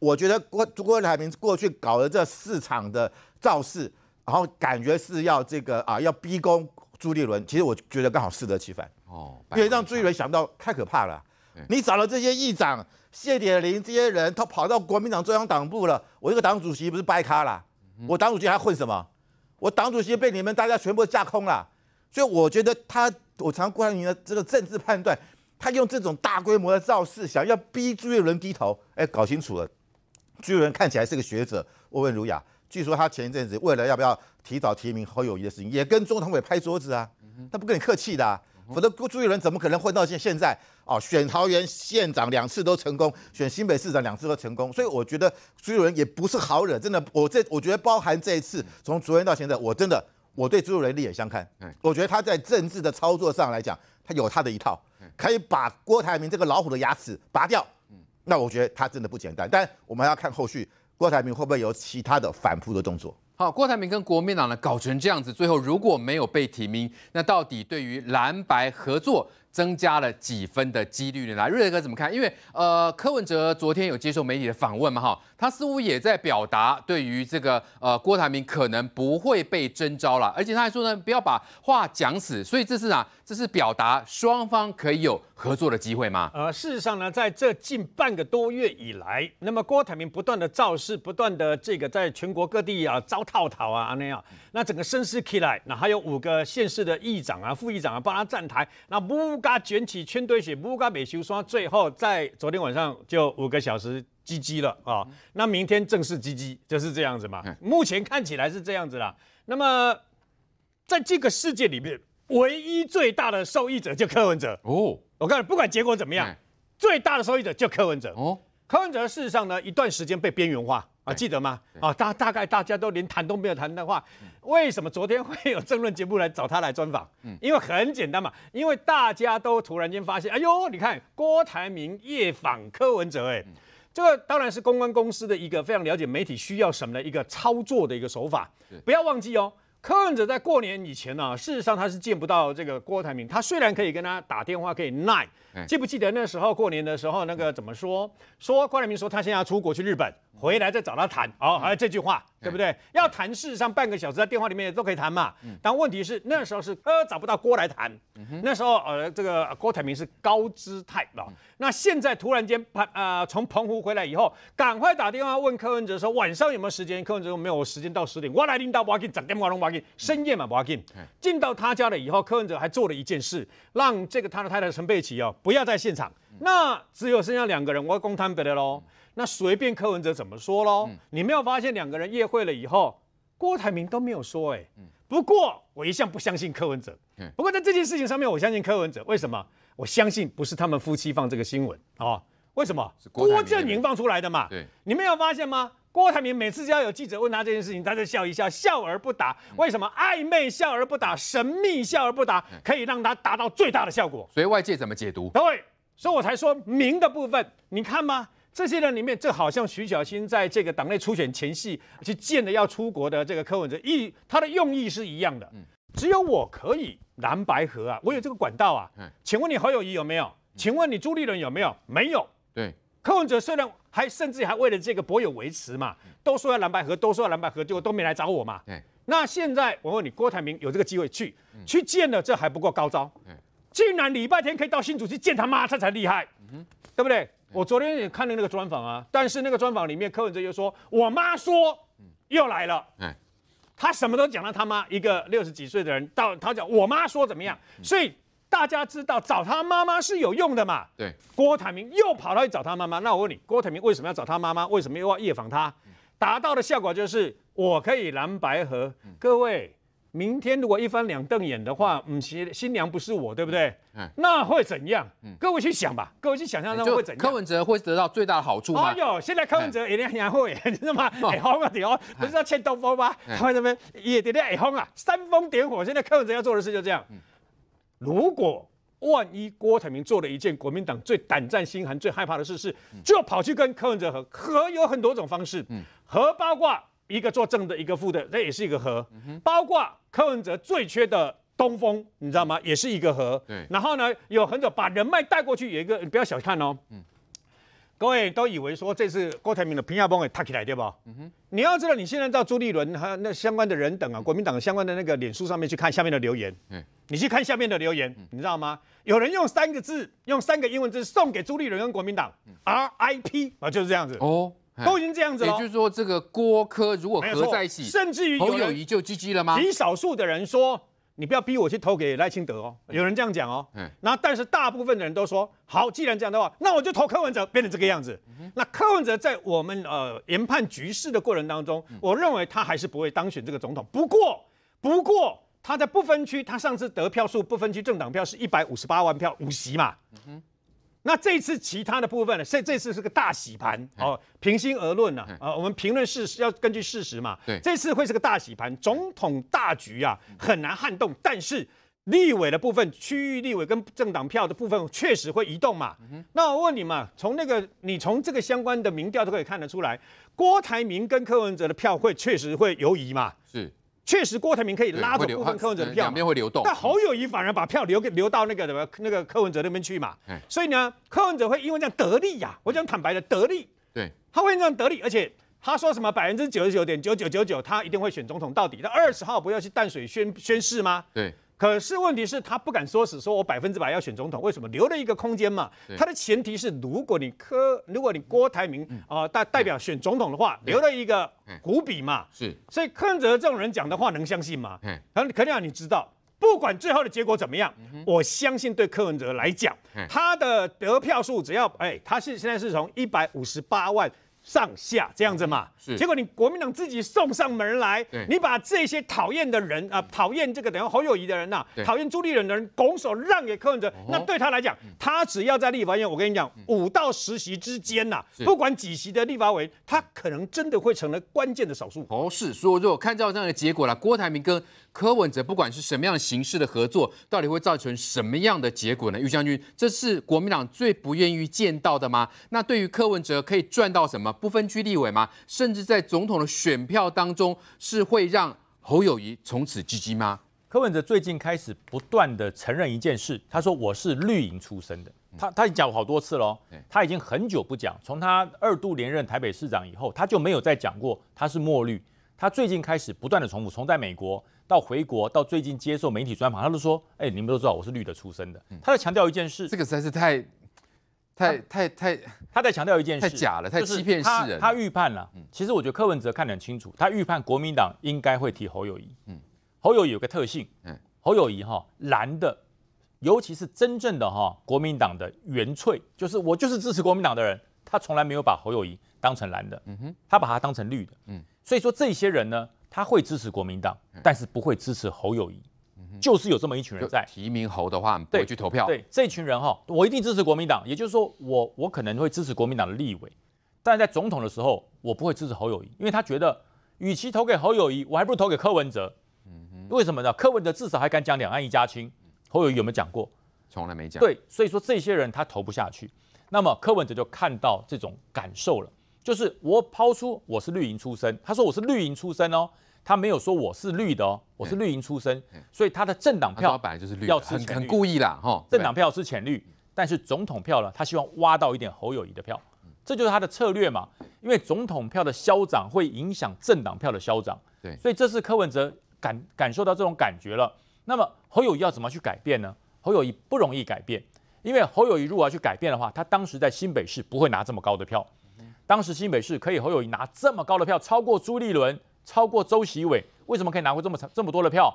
我觉得郭郭台铭过去搞的这市场的造势，然后感觉是要这个啊要逼宫朱立伦，其实我觉得刚好适得其反哦，因为让朱立伦想到太可怕了。你找了这些议长谢铁林这些人，他跑到国民党中央党部了，我这个党主席不是掰咖了？我党主席还混什么？我党主席被你们大家全部架空了。所以我觉得他，我常观察你的这个政治判断，他用这种大规模的造势，想要逼朱立伦低头，哎，搞清楚了。朱友仁看起来是个学者，我问儒雅。据说他前一阵子为了要不要提早提名侯友谊的事情，也跟中统委拍桌子啊，他不跟你客气的，啊，否则朱友仁怎么可能混到现现在？哦，选桃园县长两次都成功，选新北市长两次都成功，所以我觉得朱友仁也不是好惹，真的。我这我觉得包含这一次，从昨天到现在，我真的我对朱友仁另眼相看。我觉得他在政治的操作上来讲，他有他的一套，可以把郭台铭这个老虎的牙齿拔掉。那我觉得他真的不简单，但我们要看后续郭台铭会不会有其他的反复的动作。好，郭台铭跟国民党呢搞成这样子，最后如果没有被提名，那到底对于蓝白合作？增加了几分的几率呢？瑞哥怎么看？因为呃，柯文哲昨天有接受媒体的访问嘛，哈，他似乎也在表达对于这个呃郭台铭可能不会被征召了，而且他还说呢，不要把话讲死。所以这是啊，这是表达双方可以有合作的机会吗？呃，事实上呢，在这近半个多月以来，那么郭台铭不断的造势，不断的这个在全国各地啊招套讨啊那样，那整个声势起来，那还有五个县市的议长啊、副议长啊帮他站台，那不。噶卷起圈堆雪，不噶没修缮，最后在昨天晚上就五个小时积积了啊！那明天正式积积，就是这样子嘛。目前看起来是这样子啦。那么在这个世界里面，唯一最大的受益者就柯文哲哦。我告诉你，不管结果怎么样，最大的受益者就柯文哲哦。柯文哲事实上呢，一段时间被边缘化。啊，记得吗？啊，大大概大家都连谈都没有谈的话，为什么昨天会有争论节目来找他来专访？嗯，因为很简单嘛，因为大家都突然间发现，哎呦，你看郭台铭夜访柯文哲，哎，这个当然是公关公司的一个非常了解媒体需要什么的一个操作的一个手法，不要忘记哦。柯文哲在过年以前呢，事实上他是见不到这个郭台铭。他虽然可以跟他打电话，可以耐。记不记得那时候过年的时候，那个怎么说？说郭台铭说他现在要出国去日本，回来再找他谈。哦，还有这句话。对不对？要谈事实上半个小时在电话里面都可以谈嘛。但问题是那时候是呃找不到郭来谈，那时候呃这个郭台铭是高姿态了。那现在突然间盘啊从澎湖回来以后，赶快打电话问柯文哲说晚上有没有时间？柯文哲说没有时间到十点。我来领导八斤，十点八龙八斤，深夜嘛八斤。进到他家了以后，柯文哲还做了一件事，让这个他的太太陈佩琪哦不要在现场，那只有剩下两个人，我要公摊别的喽。那随便柯文哲怎么说喽？你没有发现两个人约会了以后，郭台铭都没有说哎。不过我一向不相信柯文哲，不过在这件事情上面，我相信柯文哲。为什么？我相信不是他们夫妻放这个新闻啊？为什么？是郭正明放出来的嘛？你没有发现吗？郭台铭每次只要有记者问他这件事情，他就笑一笑，笑而不答。为什么暧昧笑而不答，神秘笑而不答，可以让他达到最大的效果？所以外界怎么解读？各位，所以我才说明的部分，你看吗？这些人里面，这好像徐小新在这个党内初选前夕去见了要出国的这个柯文哲，意他的用意是一样的。只有我可以蓝白合啊，我有这个管道啊。请问你侯友谊有没有？请问你朱立伦有没有？没有。对，柯文哲虽然还甚至还为了这个博友维持嘛，都说要蓝白合，都说要蓝白合，果都没来找我嘛。那现在我问你，郭台铭有这个机会去去见了，这还不够高招？竟然礼拜天可以到新竹去见他妈，他才厉害，对不对？我昨天也看了那个专访啊，但是那个专访里面柯文哲又说，我妈说又来了，哎，他什么都讲到他妈，一个六十几岁的人到，他讲我妈说怎么样，所以大家知道找他妈妈是有用的嘛。对，郭台铭又跑到去找他妈妈，那我问你，郭台铭为什么要找他妈妈？为什么又要夜访他？达到的效果就是我可以蓝白合，各位。明天如果一翻两瞪眼的话，嗯，新新娘不是我，对不对？嗯，那会怎样？嗯，各位去想吧，各位去想象，那会怎样？柯文哲会得到最大的好处吗？哎呦，现在柯文哲也很样会，你知道吗？哎哄啊，对哦，不是要欠东风吗？他们这边也点点也哄啊，煽风点火。现在柯文哲要做的事就这样。如果万一郭台铭做了一件国民党最胆战心寒、最害怕的事，是就跑去跟柯文哲和和，有很多种方式。嗯，和八卦。一个做正的，一个负的，这也是一个和。包括柯文哲最缺的东风，你知道吗？也是一个和。然后呢，有很久把人脉带过去，有一个不要小看哦。嗯。各位都以为说这次郭台铭的拼亚邦给他起来，对不？嗯你要知道，你现在到朱立伦有那相关的人等啊，国民党的相关的那个脸书上面去看下面的留言。嗯。你去看下面的留言，你知道吗？有人用三个字，用三个英文字送给朱立伦跟国民党，RIP 啊，就是这样子。哦。都已经这样子，也就是说，这个郭科如果合在一起，甚至于侯友谊就积极了吗？极少数的人说，你不要逼我去投给赖清德哦，有人这样讲哦。嗯，然但是大部分的人都说，好，既然这样的话，那我就投柯文哲，变成这个样子。那柯文哲在我们呃研判局势的过程当中，我认为他还是不会当选这个总统。不过，不过他在不分区，他上次得票数不分区政党票是一百五十八万票，五席嘛。那这次其他的部分呢？这这次是个大洗盘哦。平心而论呢，呃，我们评论事实要根据事实嘛。对，这次会是个大洗盘，总统大局啊很难撼动，但是立委的部分、区域立委跟政党票的部分确实会移动嘛。那我问你嘛，从那个你从这个相关的民调都可以看得出来，郭台铭跟柯文哲的票会确实会游移嘛？是。确实，郭台铭可以拉着部分柯文哲票，两边会流动。但侯友谊反而把票留给留到那个什么那个柯文哲那边去嘛。所以呢，柯文哲会因为这样得利呀。我讲坦白的得利，对，他会这样得利。而且他说什么百分之九十九点九九九九，他一定会选总统到底。他二十号不要去淡水宣宣誓吗？对。可是问题是他不敢说死，说我百分之百要选总统，为什么留了一个空间嘛？他的前提是，如果你柯，如果你郭台铭啊代代表选总统的话，留了一个谷比嘛，是。所以柯文哲这种人讲的话能相信吗？可后肯你知道，不管最后的结果怎么样，我相信对柯文哲来讲，他的得票数只要哎，他是现在是从一百五十八万。上下这样子嘛，结果你国民党自己送上门来，你把这些讨厌的人啊，讨厌这个等于侯友谊的人呐，讨厌朱立伦的人，拱手让给柯文哲，那对他来讲，他只要在立法院，我跟你讲，五到十席之间呐，不管几席的立法委，他可能真的会成了关键的少数。哦，是，所以如果看到这样的结果了，郭台铭跟。柯文哲不管是什么样的形式的合作，到底会造成什么样的结果呢？于将军，这是国民党最不愿意见到的吗？那对于柯文哲可以赚到什么不分区立委吗？甚至在总统的选票当中，是会让侯友谊从此狙击吗？柯文哲最近开始不断的承认一件事，他说我是绿营出身的，他他讲过好多次了，他已经很久不讲，从他二度连任台北市长以后，他就没有再讲过他是墨绿，他最近开始不断的重复，从在美国。到回国，到最近接受媒体专访，他都说：“哎，你们都知道我是绿的出身的。”他在强调一件事，这个实在是太太太太，他在强调一件事，太假了，太欺骗世人。他预判了，其实我觉得柯文哲看得很清楚，他预判国民党应该会提侯友谊。嗯，侯友谊有个特性，嗯，侯友谊哈蓝的，尤其是真正的哈国民党的元粹，就是我就是支持国民党的人，他从来没有把侯友谊当成蓝的，嗯哼，他把他当成绿的，嗯，所以说这些人呢。他会支持国民党，但是不会支持侯友谊，就是有这么一群人在提名侯的话，不会去投票。对，这群人哈，我一定支持国民党。也就是说，我我可能会支持国民党的立委，但是在总统的时候，我不会支持侯友谊，因为他觉得，与其投给侯友谊，我还不如投给柯文哲。为什么呢？柯文哲至少还敢讲两岸一家亲，侯友谊有没有讲过？从来没讲。对，所以说这些人他投不下去。那么柯文哲就看到这种感受了，就是我抛出我是绿营出身，他说我是绿营出身哦。他没有说我是绿的哦，我是绿营出身，所以他的政党票本来就是绿，很很故意啦，哈，政党票是浅绿，但是总统票呢，他希望挖到一点侯友谊的票，这就是他的策略嘛，因为总统票的消长会影响政党票的消长，对，所以这是柯文哲感感受到这种感觉了。那么侯友谊要怎么去改变呢？侯友谊不容易改变，因为侯友谊如果要去改变的话，他当时在新北市不会拿这么高的票，当时新北市可以侯友谊拿这么高的票，超过朱立伦。超过周习伟，为什么可以拿回这么长、这么多的票？